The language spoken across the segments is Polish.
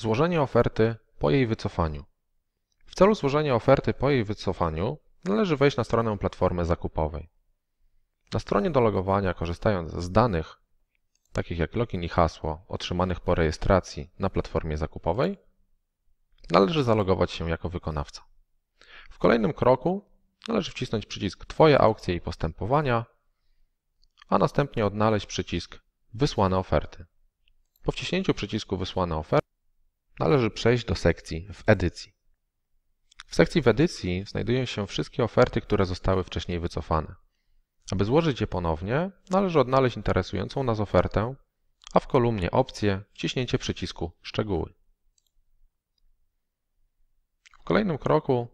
Złożenie oferty po jej wycofaniu. W celu złożenia oferty po jej wycofaniu należy wejść na stronę platformy zakupowej. Na stronie do logowania, korzystając z danych takich jak login i hasło otrzymanych po rejestracji na platformie zakupowej, należy zalogować się jako wykonawca. W kolejnym kroku należy wcisnąć przycisk Twoje aukcje i postępowania, a następnie odnaleźć przycisk Wysłane oferty. Po wciśnięciu przycisku Wysłane oferty należy przejść do sekcji w edycji. W sekcji w edycji znajdują się wszystkie oferty, które zostały wcześniej wycofane. Aby złożyć je ponownie, należy odnaleźć interesującą nas ofertę, a w kolumnie Opcje wciśnięcie przycisku Szczegóły. W kolejnym kroku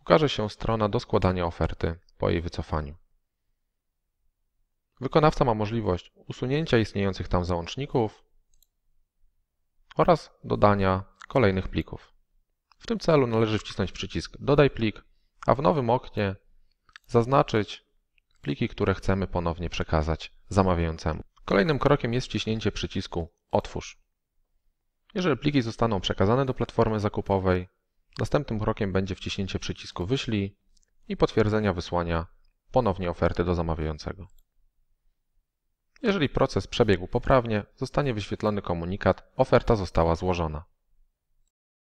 ukaże się strona do składania oferty po jej wycofaniu. Wykonawca ma możliwość usunięcia istniejących tam załączników oraz dodania kolejnych plików. W tym celu należy wcisnąć przycisk Dodaj plik, a w nowym oknie zaznaczyć pliki, które chcemy ponownie przekazać zamawiającemu. Kolejnym krokiem jest wciśnięcie przycisku Otwórz. Jeżeli pliki zostaną przekazane do platformy zakupowej, następnym krokiem będzie wciśnięcie przycisku Wyślij i potwierdzenia wysłania ponownie oferty do zamawiającego. Jeżeli proces przebiegł poprawnie, zostanie wyświetlony komunikat oferta została złożona.